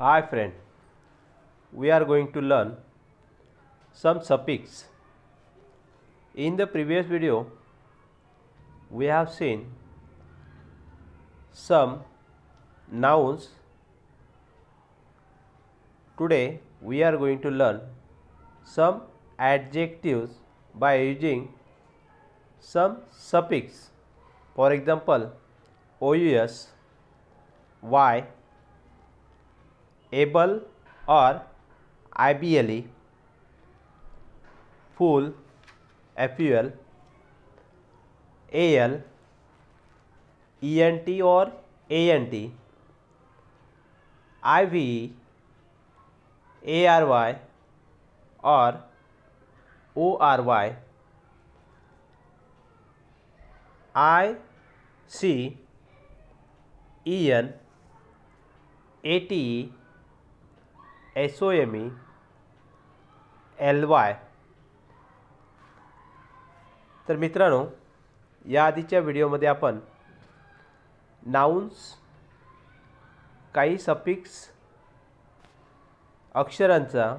Hi friend, we are going to learn some suffix. In the previous video, we have seen some nouns. Today, we are going to learn some adjectives by using some suffix. For example, OUS, Y, able or ideally full FUL AL ENT or ANT IV ARY or O R Y I C E N A T S M E L Y तर मित्रांनो या आधीच्या व्हिडिओमध्ये आपण nouns काही सपिक्स अक्षरांचा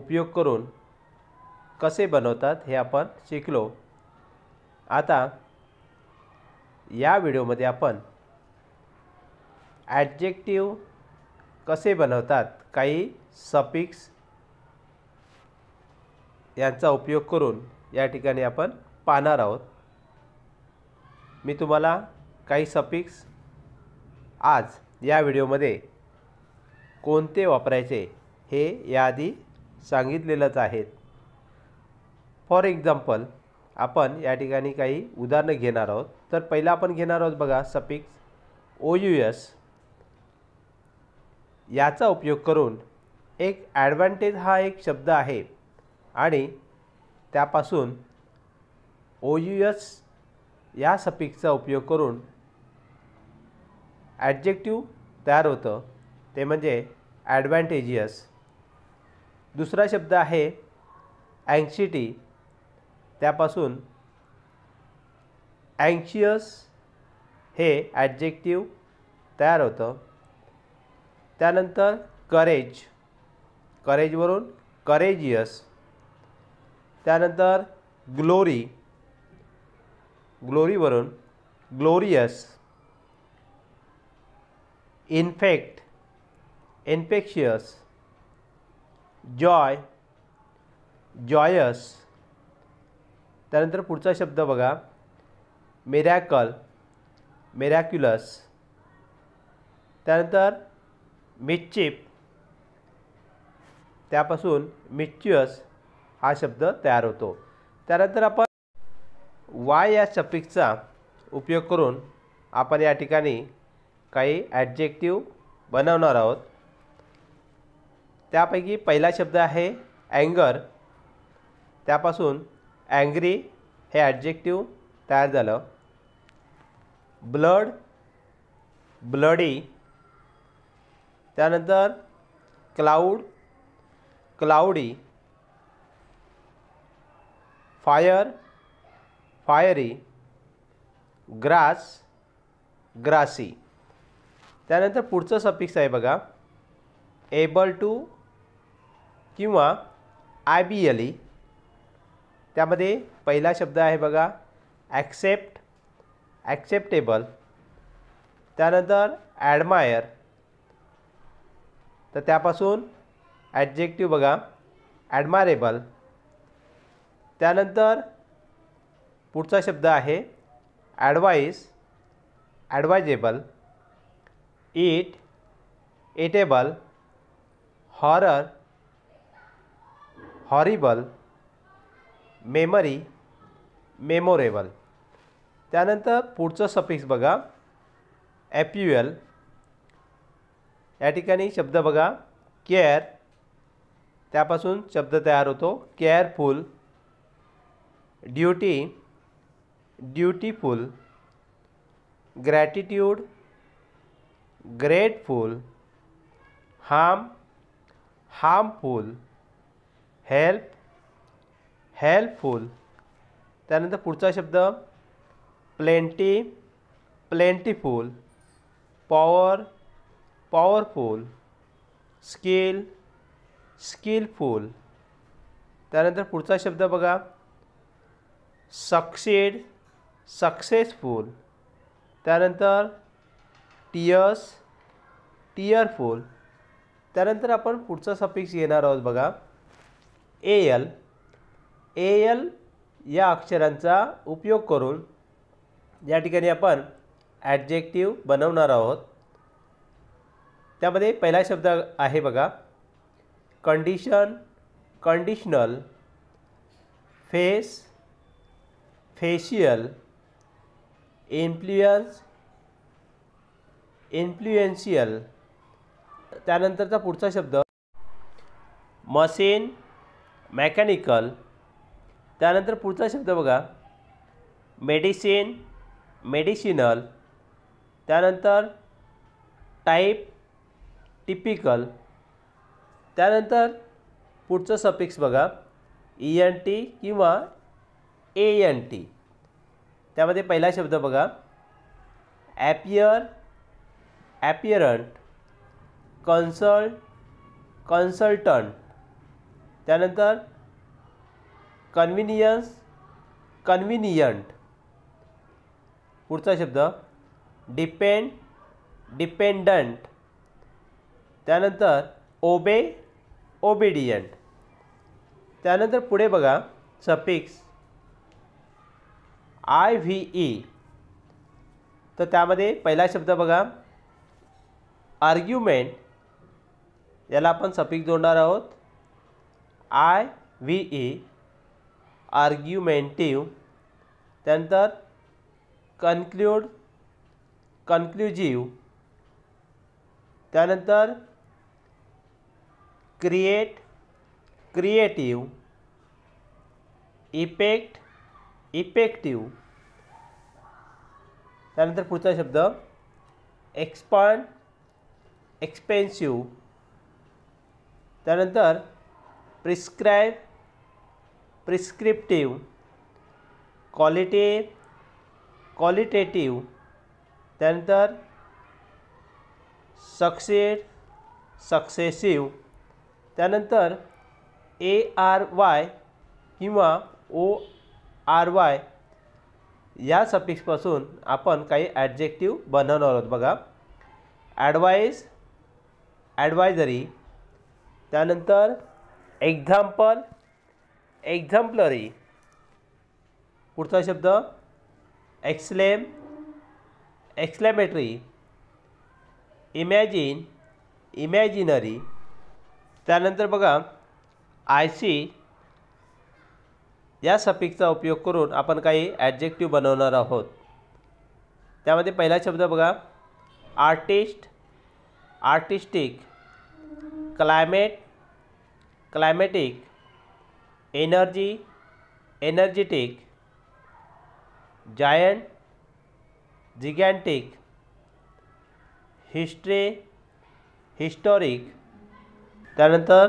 उपयोग करून कसे बनवतात हे आपण शिकलो आता या व्हिडिओमध्ये आपण ॲडजेक्टिव्ह कसे बनवतात काही सपिक्स यांचा उपयोग करून या ठिकाणी आपण पाहणार आहोत मी तुम्हाला काही सपिक्स आज या व्हिडिओमध्ये कोणते वापरायचे हे याआधी सांगितलेलंच आहेत फॉर एक्झाम्पल आपण या ठिकाणी काही उदाहरणं घेणार आहोत तर पहिला आपण घेणार आहोत बघा सपिक्स ओ यू एस याचा उपयोग करून एक ॲडव्हान्टेज हा एक शब्द आहे आणि त्यापासून ओ यू एस या सपिकचा उपयोग करून ॲडजेक्टिव्ह तयार होतं ते म्हणजे ॲडव्हान्टेजियस दुसरा शब्द आहे अँक्सिटी त्यापासून अँक्शियस हे ॲडजेक्टिव तयार होतं त्यानंतर करेज करेजवरून करेजियस त्यानंतर ग्लोरी ग्लोरीवरून glorious infect infectious joy joyous त्यानंतर पुढचा शब्द बघा मेरॅकल मेरॅक्युलस त्यानंतर मिच्चिप त्यापासून मिच्युअस हा शब्द तयार होतो त्यानंतर आपण वाय या सफिक्सचा उपयोग करून आपण या ठिकाणी काही ॲडजेक्टिव बनवणार आहोत त्यापैकी पहिला शब्द आहे अँगर त्यापासून अँग्री हे ॲडजेक्टिव तयार झालं ब्लड ब्लडी त्यानंतर cloud cloudy fire fiery grass grassy त्यानंतर पुढचं सपिक्स आहे बघा एबल टू किंवा आय बी एल ई त्यामध्ये पहिला शब्द आहे बघा ॲक्सेप्ट ॲक्सेप्टेबल त्यानंतर ॲडमायर तर त्यापासून ॲडजेक्टिव्ह बघा ॲडमारेबल त्यानंतर पुढचा शब्द आहे advice advisable eat eatable horror horrible memory memorable त्यानंतर पुढचं सफिक्स बघा ॲप्युएल या ठिकाणी शब्द बघा केअर त्यापासून शब्द तयार होतो careful duty dutiful gratitude grateful harm harmful help helpful त्यानंतर पुढचा शब्द plenty plentiful power powerful skill skillful त्यानंतर पुढचा शब्द बघा सक्सेड सक्सेसफुल त्यानंतर टियर्स टियरफुल त्यानंतर आपण पुढचा सफिक्स येणार आहोत बघा ए एल ए एल या अक्षरांचा उपयोग करून या ठिकाणी आपण ॲडजेक्टिव्ह बनवणार आहोत त्यामध्ये पहिला शब्द आहे बघा condition conditional face facial influence influential त्यानंतरचा पुढचा शब्द मशीन मेकॅनिकल त्यानंतर पुढचा शब्द बघा मेडिसिन मेडिसिनल त्यानंतर टाईप टिपिकल त्यानंतर पुढचं सफिक्स बघा ई एन टी किंवा ए एन टी त्यामध्ये पहिला शब्द बघा ॲपियर ॲपियरंट कन्सल्ट कन्सल्टंट त्यानंतर कन्व्हिनियन्स कन्व्हिनियंट पुढचा शब्द डिपेंड डिपेंडंट त्यानंतर ओबे ओबिडियंट त्यानंतर पुढे बघा सफिक्स आय व्ही ई तर त्यामध्ये पहिला शब्द बघा आर्ग्युमेंट याला आपण सफिक्स जोडणार आहोत आय व्ही ई आर्ग्युमेंटिव्ह त्यानंतर कन्क्ल्यूड कन्क्ल्युजिव्ह त्यानंतर क्रिएट क्रिएटिव इफेक्ट इफेक्टिव त्यानंतर पुढचा शब्द एक्सपांड एक्सपेन्सिव त्यानंतर प्रिस्क्राईब प्रिस्क्रिप्टिव क्वालिटी क्वालिटेटिव त्यानंतर सक्सेड सक्सेसिव त्यानंतर ए आर वाय किंवा ओ आर वाय या सफिक्सपासून आपण काही ॲडजेक्टिव्ह बनवणार आहोत बघा ॲडवाईज ॲडवायझरी त्यानंतर एक्झाम्पल एक्झाम्पलरी पुढचा शब्द एक्सलेम एक्सलेमेटरी इमॅजिन इमॅजिनरी त्यानंतर बघा आय सी या सफिकचा उपयोग करून आपण काही ॲडजेक्टिव्ह बनवणार आहोत त्यामध्ये पहिला शब्द बघा artist artistic climate climatic energy energetic giant gigantic history historic त्यानंतर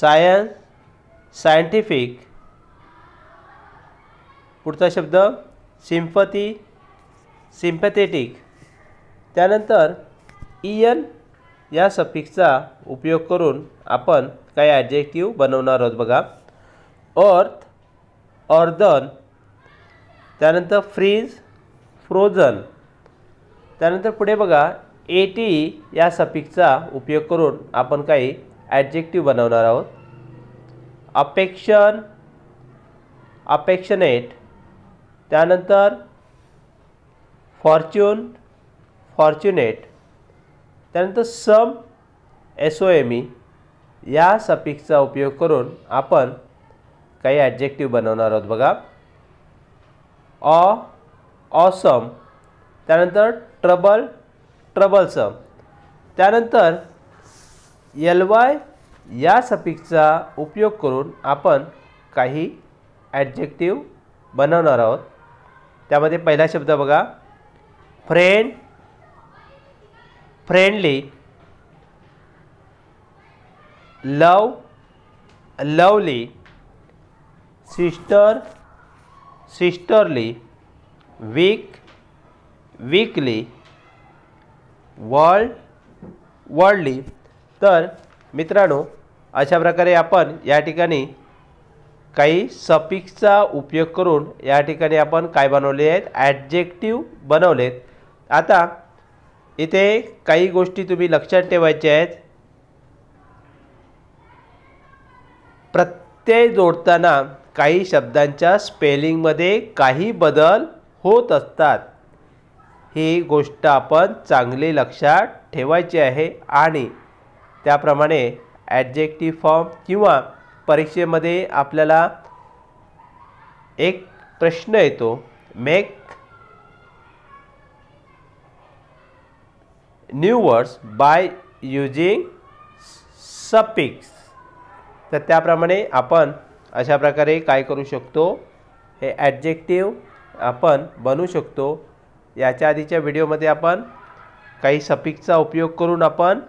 सायन्स सायंटिफिक पुढचा शब्द सिम्पथी सिम्पथेटिक त्यानंतर इयन e या सफिक्सचा उपयोग करून आपण काही ॲडजेक्टिव्ह बनवणार आहोत बघा अर्थ अर्दन त्यानंतर फ्रीज फ्रोझन त्यानंतर पुढे बघा एटी या सफिकचा उपयोग करून आपण काही ॲडजेक्टिव्ह बनवणार आहोत अपेक्षण अपेक्षनेट त्यानंतर फॉर्च्यून फॉर्च्युनेट त्यानंतर some S O M E या सपिक्सचा उपयोग करून आपण काही ॲडजेक्टिव्ह बनवणार आहोत बघा अ ऑसम त्यानंतर ट्रबल ट्रबल सम त्यानंतर एल वाय या सफिक्सचा उपयोग करून आपण काही ॲडजेक्टिव बनवणार आहोत त्यामध्ये पहिला शब्द बघा friend friendly love lovely sister sisterly week weekly world worldly तर मित्रांनो अशा प्रकारे आपण या ठिकाणी काही सपिक्सचा उपयोग करून या ठिकाणी आपण काय बनवले आहेत ॲडजेक्टिव्ह बनवलेत आता इथे काही गोष्टी तुम्ही लक्षात ठेवायच्या आहेत प्रत्यय जोडताना काही शब्दांच्या स्पेलिंगमध्ये काही बदल होत असतात ही गोष्ट आपण चांगली लक्षात ठेवायची आहे आणि त्याप्रमाणे ॲडजेक्टिव्ह फॉर्म किंवा परीक्षेमध्ये आपल्याला एक प्रश्न येतो make new words by using suffix तर त्याप्रमाणे आपण अशा प्रकारे काय करू शकतो हे ॲडजेक्टिव आपण बनवू शकतो याच्या आधीच्या व्हिडिओमध्ये आपण काही सपिकचा उपयोग करून आपण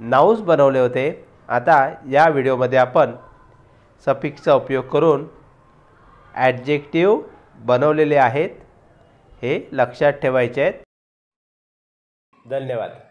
नाऊज बनवले होते आता या व्हिडिओमध्ये आपण सफिक्सचा उपयोग करून ॲडजेक्टिव्ह बनवलेले आहेत हे लक्षात ठेवायचे आहेत धन्यवाद